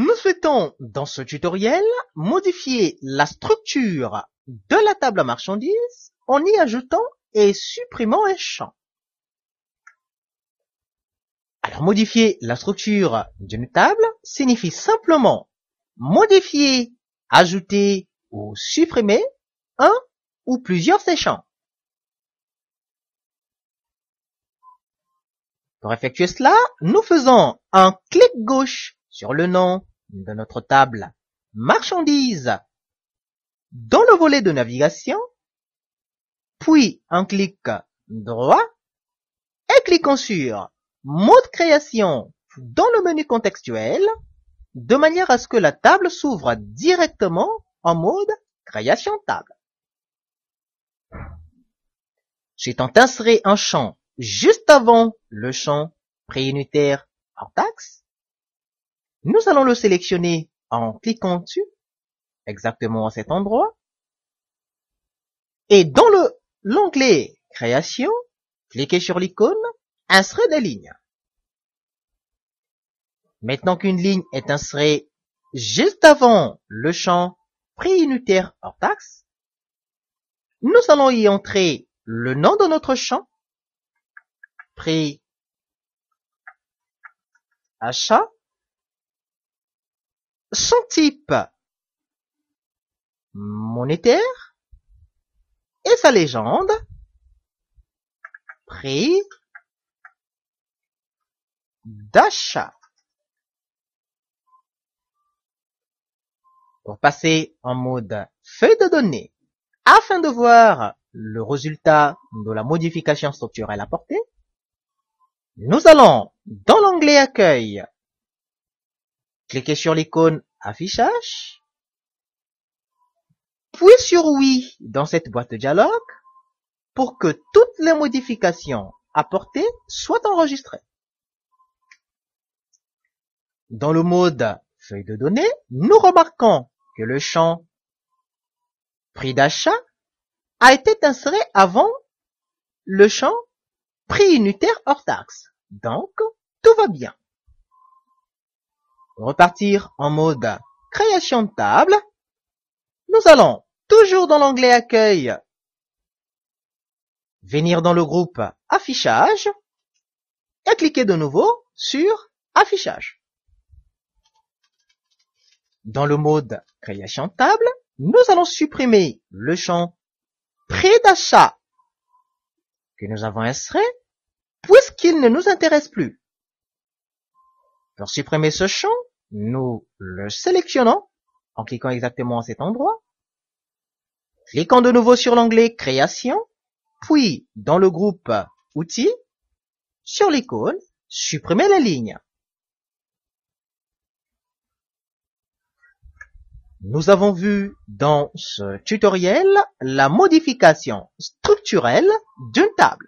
Nous souhaitons, dans ce tutoriel, modifier la structure de la table à marchandises en y ajoutant et supprimant un champ. Alors modifier la structure d'une table signifie simplement modifier, ajouter ou supprimer un ou plusieurs de champs. Pour effectuer cela, nous faisons un clic gauche sur le nom de notre table Marchandises dans le volet de navigation, puis un clic droit et cliquons sur Mode création dans le menu contextuel de manière à ce que la table s'ouvre directement en mode création table. tant inséré un champ juste avant le champ préunitaire hors taxe, nous allons le sélectionner en cliquant dessus, exactement à cet endroit. Et dans le l'onglet Création, cliquez sur l'icône Insérer des lignes. Maintenant qu'une ligne est insérée juste avant le champ Prix unitaire hors taxe, nous allons y entrer le nom de notre champ, prix achat, son-type monétaire et sa légende Prix d'achat. Pour passer en mode feuille de données, afin de voir le résultat de la modification structurelle apportée, nous allons dans l'onglet accueil Cliquez sur l'icône Affichage, puis sur Oui dans cette boîte de dialogue pour que toutes les modifications apportées soient enregistrées. Dans le mode Feuille de données, nous remarquons que le champ Prix d'achat a été inséré avant le champ Prix unitaire hors taxe. Donc, tout va bien repartir en mode création de table, nous allons toujours dans l'onglet accueil, venir dans le groupe affichage et cliquer de nouveau sur affichage. Dans le mode création de table, nous allons supprimer le champ prêt d'achat que nous avons inséré, puisqu'il ne nous intéresse plus. Pour supprimer ce champ, nous le sélectionnons en cliquant exactement à cet endroit. Cliquons de nouveau sur l'onglet Création, puis dans le groupe Outils, sur l'icône Supprimer la ligne. Nous avons vu dans ce tutoriel la modification structurelle d'une table.